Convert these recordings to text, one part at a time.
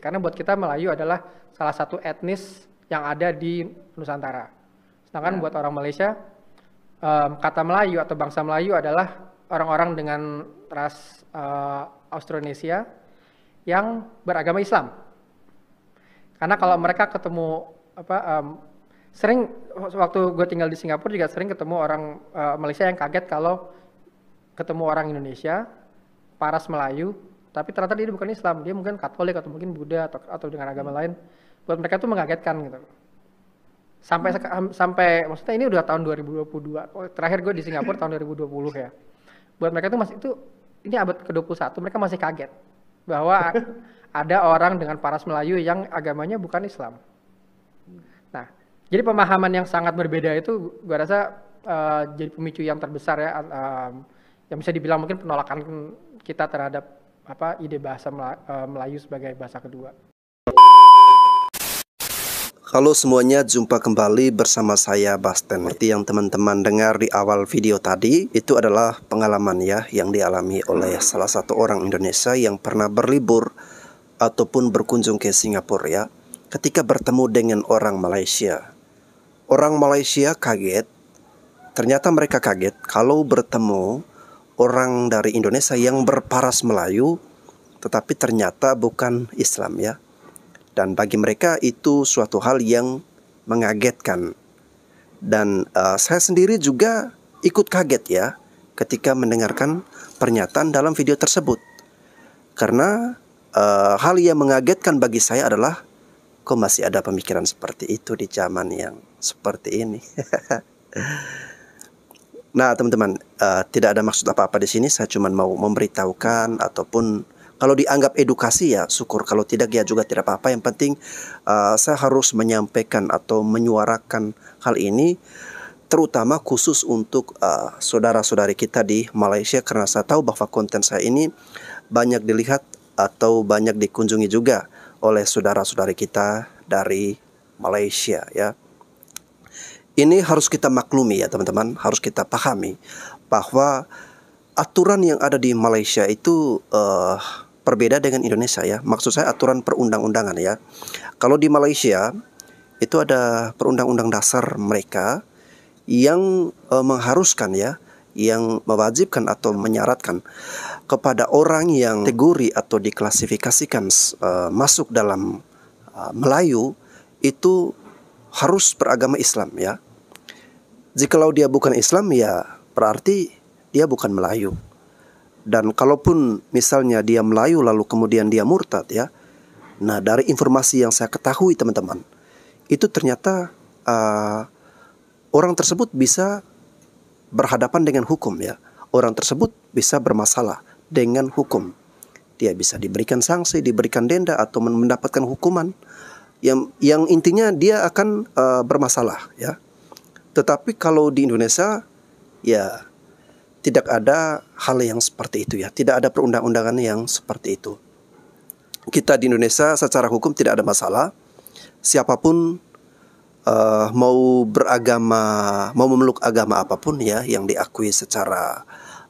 Karena buat kita Melayu adalah salah satu etnis yang ada di Nusantara. Sedangkan ya. buat orang Malaysia, um, kata Melayu atau bangsa Melayu adalah orang-orang dengan ras uh, Austronesia yang beragama Islam. Karena kalau hmm. mereka ketemu apa um, sering waktu gue tinggal di Singapura juga sering ketemu orang uh, Malaysia yang kaget kalau ketemu orang Indonesia paras Melayu tapi ternyata dia bukan Islam dia mungkin Katolik atau mungkin Buddha atau atau dengan agama lain buat mereka itu mengagetkan gitu sampai hmm. sampai maksudnya ini udah tahun 2022 terakhir gue di Singapura tahun 2020 ya buat mereka itu masih itu ini abad ke-21 mereka masih kaget bahwa ada orang dengan paras Melayu yang agamanya bukan Islam nah jadi pemahaman yang sangat berbeda itu gue rasa uh, jadi pemicu yang terbesar ya uh, yang bisa dibilang mungkin penolakan kita terhadap apa ide bahasa eh, Melayu sebagai bahasa kedua. Halo semuanya, jumpa kembali bersama saya Basten. Seperti yang teman-teman dengar di awal video tadi, itu adalah pengalaman ya yang dialami oleh salah satu orang Indonesia yang pernah berlibur ataupun berkunjung ke Singapura ya. Ketika bertemu dengan orang Malaysia, orang Malaysia kaget. Ternyata mereka kaget kalau bertemu orang dari Indonesia yang berparas Melayu tetapi ternyata bukan Islam ya. Dan bagi mereka itu suatu hal yang mengagetkan. Dan uh, saya sendiri juga ikut kaget ya ketika mendengarkan pernyataan dalam video tersebut. Karena uh, hal yang mengagetkan bagi saya adalah kok masih ada pemikiran seperti itu di zaman yang seperti ini. Nah, teman-teman, uh, tidak ada maksud apa-apa di sini. Saya cuma mau memberitahukan ataupun kalau dianggap edukasi ya syukur. Kalau tidak ya juga tidak apa-apa. Yang penting uh, saya harus menyampaikan atau menyuarakan hal ini terutama khusus untuk eh, saudara-saudari kita di Malaysia karena saya tahu bahwa konten saya ini banyak dilihat atau banyak dikunjungi juga oleh saudara-saudari kita dari Malaysia ya. Ini harus kita maklumi ya teman-teman, harus kita pahami bahwa aturan yang ada di Malaysia itu uh, berbeda dengan Indonesia ya. Maksud saya aturan perundang-undangan ya. Kalau di Malaysia itu ada perundang-undang dasar mereka yang uh, mengharuskan ya yang mewajibkan atau menyaratkan kepada orang yang teguri atau diklasifikasikan uh, masuk dalam uh, Melayu itu harus beragama Islam ya. Jikalau dia bukan Islam ya berarti dia bukan Melayu. Dan kalaupun misalnya dia Melayu lalu kemudian dia murtad ya. Nah, dari informasi yang saya ketahui teman-teman, itu ternyata uh, orang tersebut bisa berhadapan dengan hukum ya. Orang tersebut bisa bermasalah dengan hukum. Dia bisa diberikan sanksi, diberikan denda atau mendapatkan hukuman yang yang intinya dia akan uh, bermasalah ya. Tetapi kalau di Indonesia ya tidak ada hal yang seperti itu ya, tidak ada perundang-undangan yang seperti itu. Kita di Indonesia secara hukum tidak ada masalah. Siapapun uh, mau beragama, mau memeluk agama apapun ya yang diakui secara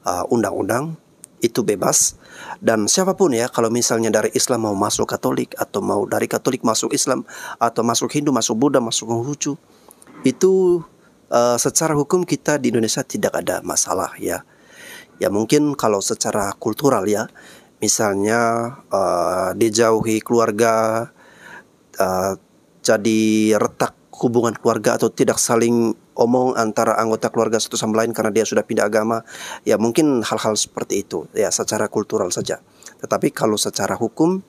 eh, undang-undang uh, itu bebas dan siapapun ya kalau misalnya dari Islam mau masuk Katolik atau mau dari Katolik masuk Islam atau masuk Hindu, masuk Buddha, masuk Konghucu itu uh, secara hukum kita di Indonesia tidak ada masalah ya. Ya mungkin kalau secara kultural ya, misalnya uh, dijauhi keluarga, uh, jadi retak hubungan keluarga atau tidak saling omong antara anggota keluarga satu sama lain karena dia sudah pindah agama, ya mungkin hal-hal seperti itu ya secara kultural saja. Tetapi kalau secara hukum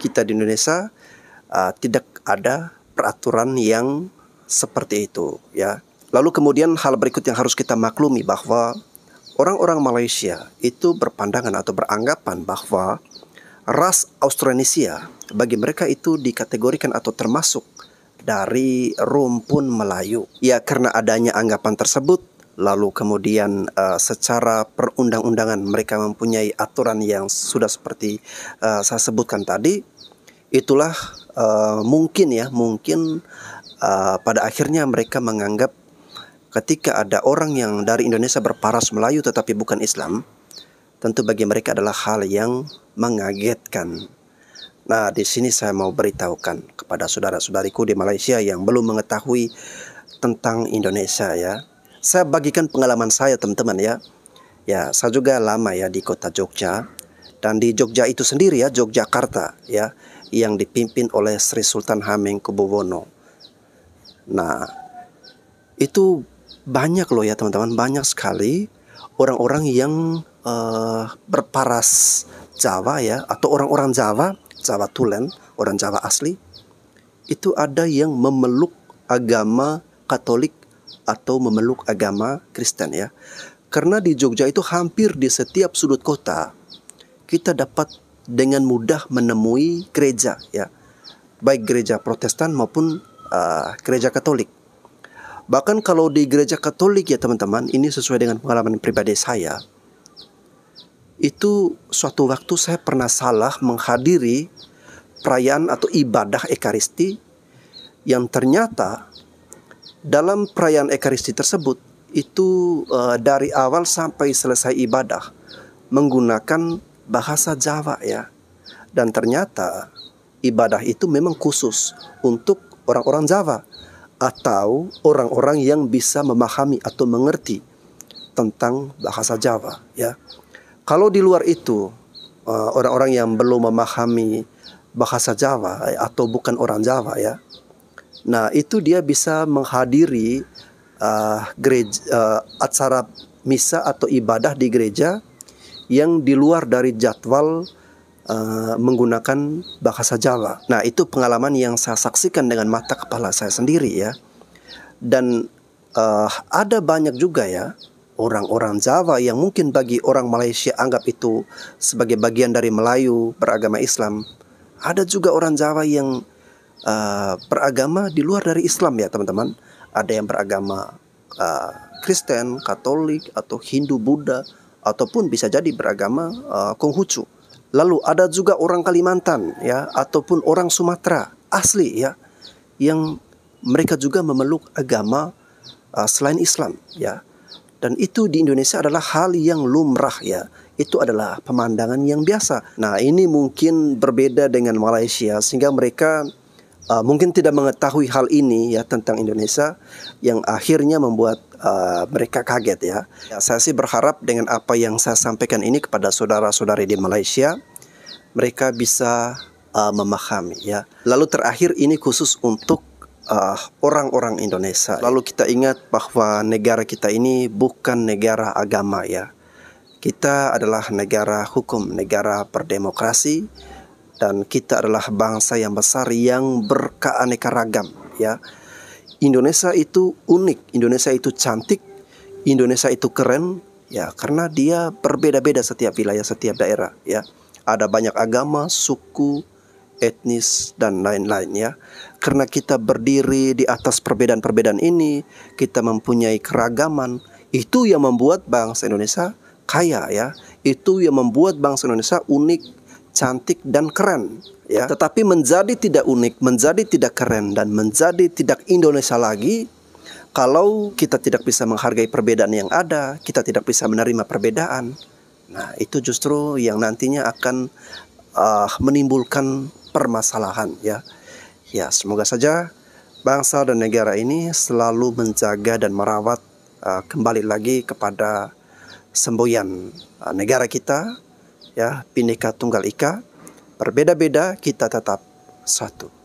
kita di Indonesia uh, tidak ada peraturan yang seperti itu ya Lalu kemudian hal berikut yang harus kita maklumi bahwa orang-orang Malaysia itu berpandangan atau beranggapan bahwa ras Austronesia bagi mereka itu dikategorikan atau termasuk dari rumpun Melayu. Ya karena adanya anggapan tersebut lalu kemudian uh, secara perundang-undangan mereka mempunyai aturan yang sudah seperti uh, saya sebutkan tadi itulah uh, mungkin ya mungkin uh, pada akhirnya mereka menganggap ketika ada orang yang dari Indonesia berparas Melayu tetapi bukan Islam, tentu bagi mereka adalah hal yang mengagetkan. Nah, di sini saya mau beritahukan kepada saudara-saudariku di Malaysia yang belum mengetahui tentang Indonesia ya. Saya bagikan pengalaman saya teman-teman ya. Ya, saya juga lama ya di kota Jogja dan di Jogja itu sendiri ya, Yogyakarta ya, yang dipimpin oleh Sri Sultan Hamengkubuwono. Nah, itu banyak loh ya teman-teman, banyak sekali orang-orang yang uh, berparas Jawa ya atau orang-orang Jawa, Jawa Tulen, orang Jawa asli itu ada yang memeluk agama Katolik atau memeluk agama Kristen ya. Karena di Jogja itu hampir di setiap sudut kota kita dapat dengan mudah menemui gereja ya. Baik gereja Protestan maupun uh, gereja Katolik Bahkan kalau di gereja Katolik ya teman-teman, ini sesuai dengan pengalaman pribadi saya. Itu suatu waktu saya pernah salah menghadiri perayaan atau ibadah ekaristi yang ternyata dalam perayaan ekaristi tersebut itu uh, dari awal sampai selesai ibadah menggunakan bahasa Jawa ya. Dan ternyata ibadah itu memang khusus untuk orang-orang Jawa atau orang-orang yang bisa memahami atau mengerti tentang bahasa Jawa ya. Kalau di luar itu eh, orang-orang yang belum memahami bahasa Jawa eh, atau bukan orang Jawa ya. Nah, itu dia bisa menghadiri uh, gereja uh, acara misa atau ibadah di gereja yang di luar dari jadwal uh, menggunakan bahasa Jawa. Nah, itu pengalaman yang saya saksikan dengan mata kepala saya sendiri ya. Dan uh, ada banyak juga ya orang-orang Jawa yang mungkin bagi orang Malaysia anggap itu sebagai bagian dari Melayu beragama Islam. Ada juga orang Jawa yang uh, beragama di luar dari Islam ya, teman-teman. Ada yang beragama uh, Kristen, Katolik, atau Hindu, Buddha, ataupun bisa jadi beragama uh, Konghucu. Lalu ada juga orang Kalimantan ya ataupun orang Sumatera asli ya yang mereka juga memeluk agama uh, selain Islam ya. Dan itu di Indonesia adalah hal yang lumrah ya. Itu adalah pemandangan yang biasa. Nah, ini mungkin berbeda dengan Malaysia sehingga mereka uh, mungkin tidak mengetahui hal ini ya tentang Indonesia yang akhirnya membuat uh, mereka kaget ya. ya. Saya sih berharap dengan apa yang saya sampaikan ini kepada saudara-saudari di Malaysia mereka bisa uh, memahami ya. Lalu terakhir ini khusus untuk orang-orang uh, Indonesia. Lalu kita ingat bahwa negara kita ini bukan negara agama ya. Kita adalah negara hukum, negara berdemokrasi dan kita adalah bangsa yang besar yang berkeaneka ragam ya. Indonesia itu unik, Indonesia itu cantik, Indonesia itu keren ya karena dia berbeda-beda setiap wilayah, setiap daerah ya. Ada banyak agama, suku, etnis dan lain-lain ya. Karena kita berdiri di atas perbedaan-perbedaan ini, kita mempunyai keragaman, itu yang membuat bangsa Indonesia kaya ya. Itu yang membuat bangsa Indonesia unik cantik dan keren ya tetapi menjadi tidak unik menjadi tidak keren dan menjadi tidak Indonesia lagi kalau kita tidak bisa menghargai perbedaan yang ada kita tidak bisa menerima perbedaan nah itu justru yang nantinya akan uh, menimbulkan permasalahan ya ya semoga saja bangsa dan negara ini selalu menjaga dan merawat uh, kembali lagi kepada semboyan uh, negara kita ya Bhinneka Tunggal Ika. Berbeda-beda kita tetap satu.